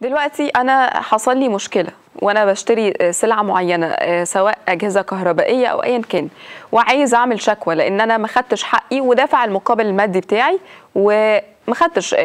دلوقتي انا حصل لي مشكله وانا بشتري آه، سلعه معينه آه، سواء اجهزه كهربائيه او ايا كان وعايز اعمل شكوى لان انا ما خدتش حقي ودافع المقابل المادي بتاعي وما خدتش آه،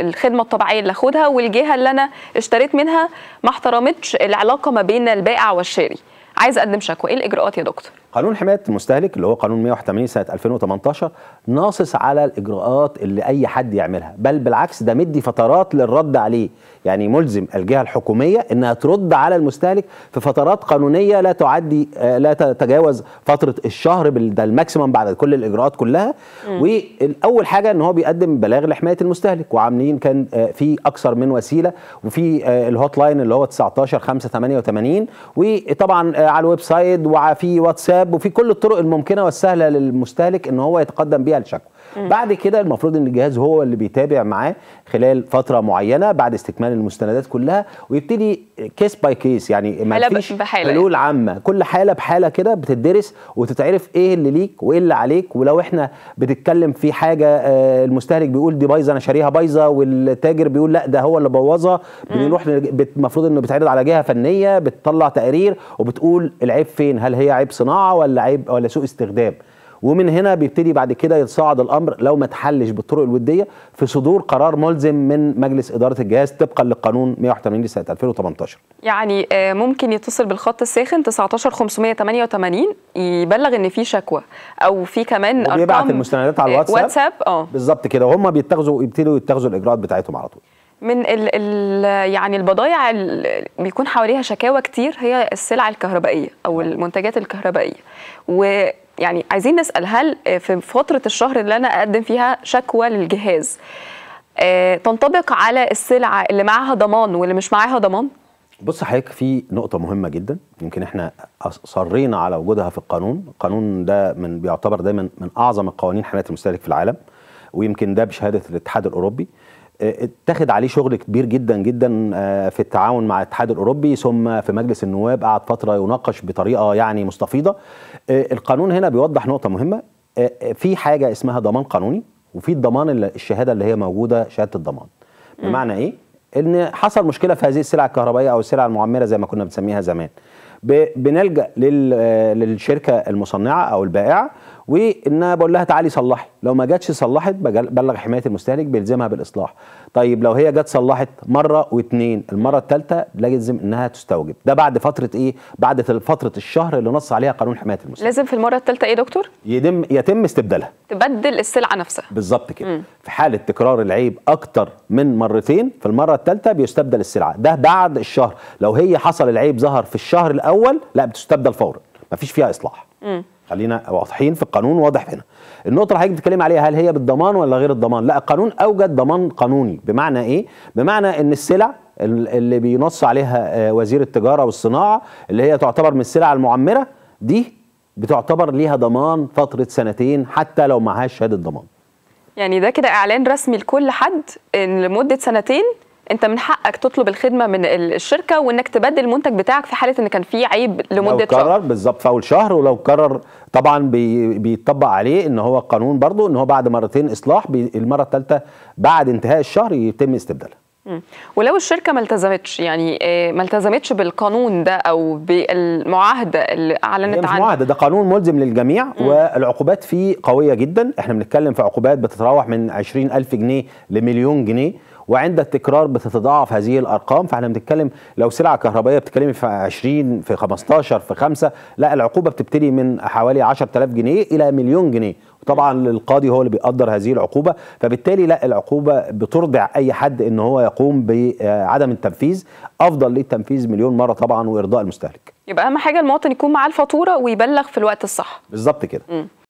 الخدمه الطبيعيه اللي اخدها والجهه اللي انا اشتريت منها ما احترمتش العلاقه ما بين البائع والشاري عايز اقدم شكوى ايه الاجراءات يا دكتور قانون حمايه المستهلك اللي هو قانون 181 سنه 2018 ناصص على الاجراءات اللي اي حد يعملها بل بالعكس ده مدي فترات للرد عليه يعني ملزم الجهه الحكوميه انها ترد على المستهلك في فترات قانونيه لا تعدي آه، لا تتجاوز فتره الشهر ده الماكسيمم بعد كل الاجراءات كلها والاول حاجه ان هو بيقدم بلاغ لحمايه المستهلك وعاملين كان آه، في اكثر من وسيله وفي آه، الهوت لاين اللي هو 19 5 88 وطبعا على الويب سايت وفي واتساب الاب وفي كل الطرق الممكنه والسهله للمستهلك ان هو يتقدم بيها الشكوى. بعد كده المفروض ان الجهاز هو اللي بيتابع معاه خلال فتره معينه بعد استكمال المستندات كلها ويبتدي كيس باي كيس يعني ما فيش حلول يعني. عامه كل حاله بحاله كده بتدرس وتتعرف ايه اللي ليك وايه اللي عليك ولو احنا بتتكلم في حاجه آه، المستهلك بيقول دي بايظه انا شاريها بايظه والتاجر بيقول لا ده هو اللي بوظها بنروح المفروض انه بيتعرض على جهه فنيه بتطلع تقرير وبتقول العيب فين هل هي عيب صناعه ولا عيب ولا سوء استخدام ومن هنا بيبتدي بعد كده يتصاعد الامر لو ما اتحلش بالطرق الوديه في صدور قرار ملزم من مجلس اداره الجهاز طبقا للقانون 181 لسنه 2018 يعني آه، ممكن يتصل بالخط الساخن 19588 يبلغ ان في شكوى او في كمان ارقام بيبعت آه، المستندات على الواتساب واتساب اه بالظبط كده وهم بيتخذوا يبتدوا يتخذوا الاجراءات بتاعتهم على طول من ال ال يعني البضائع اللي بيكون حواليها شكاوى كتير هي السلع الكهربائيه او المنتجات الكهربائيه و يعني عايزين نسال هل آه، في فتره الشهر اللي انا اقدم فيها شكوى للجهاز آه، تنطبق على السلعه اللي معاها ضمان واللي مش معاها ضمان؟ بص حضرتك في نقطه مهمه جدا يمكن احنا اصرينا على وجودها في القانون القانون ده من بيعتبر دايما من اعظم القوانين حمايه المستهلك في العالم ويمكن ده بشهاده الاتحاد الاوروبي اتخذ عليه شغل كبير جدا جدا آه، في التعاون مع الاتحاد الاوروبي ثم في مجلس النواب قعد فتره يناقش بطريقه يعني مستفيضه آه، القانون هنا بيوضح نقطه مهمه آه، في حاجه اسمها ضمان قانوني وفي الضمان الشهاده اللي هي موجوده شهاده الضمان بمعنى ايه ان حصل مشكله في هذه السلع الكهربائيه او السلع المعمره زي ما كنا بنسميها زمان بنلجا للشركه المصنعه او البائعه وان بقول لها تعالي صلحي لو ما جاتش صلحت بلغ حمايه المستهلك بيلزمها بالاصلاح طيب لو هي جت صلحت مره واثنين المره الثالثه لازم انها تستوجب ده بعد فتره ايه بعد فتره الشهر اللي نص عليها قانون حمايه المستهلك لازم في المره الثالثه ايه دكتور يتم يتم استبدالها تبدل السلعه نفسها بالظبط كده في حالة تكرار العيب أكتر من مرتين في المرة الثالثة بيستبدل السلعة ده بعد الشهر لو هي حصل العيب ظهر في الشهر الأول لا بتستبدل فورا مفيش فيها إصلاح م. خلينا واضحين في القانون واضح هنا النقطه اللي حضرتك بتتكلم عليها هل هي بالضمان ولا غير الضمان لا القانون اوجد ضمان قانوني بمعنى ايه بمعنى ان السلع اللي بينص عليها آه، وزير التجاره والصناعه اللي هي تعتبر من السلع المعمره دي بتعتبر ليها ضمان فتره سنتين حتى لو معهاش شهاده ضمان يعني ده كده اعلان رسمي لكل حد ان لمده سنتين انت من حقك تطلب الخدمه من الشركه وانك تبدل المنتج بتاعك في حاله ان كان في عيب لمده لو قرر بالظبط في اول شهر ولو قرر طبعا بي بيطبق عليه ان هو قانون برضه ان هو بعد مرتين اصلاح المره الثالثه بعد انتهاء الشهر يتم استبدالها ولو الشركة ما التزمتش يعني آه، ما التزمتش بالقانون ده أو بالمعاهدة اللي أعلنت عنها مش معاهدة ده قانون ملزم للجميع مم. والعقوبات فيه قوية جدا احنا بنتكلم في عقوبات بتتراوح من 20 ألف جنيه لمليون جنيه وعند التكرار بتتضاعف هذه الارقام فاحنا بنتكلم لو سلعه كهربائيه بتتكلمي في 20 في 15 في 5 لا العقوبه بتبتدي من حوالي 10000 جنيه الى مليون جنيه طبعا القاضي هو اللي بيقدر هذه العقوبه فبالتالي لا العقوبه بترضع اي حد ان هو يقوم بعدم التنفيذ افضل للتنفيذ مليون مره طبعا وارضاء المستهلك يبقى اهم حاجه المواطن يكون معاه الفاتوره ويبلغ في الوقت الصح بالظبط كده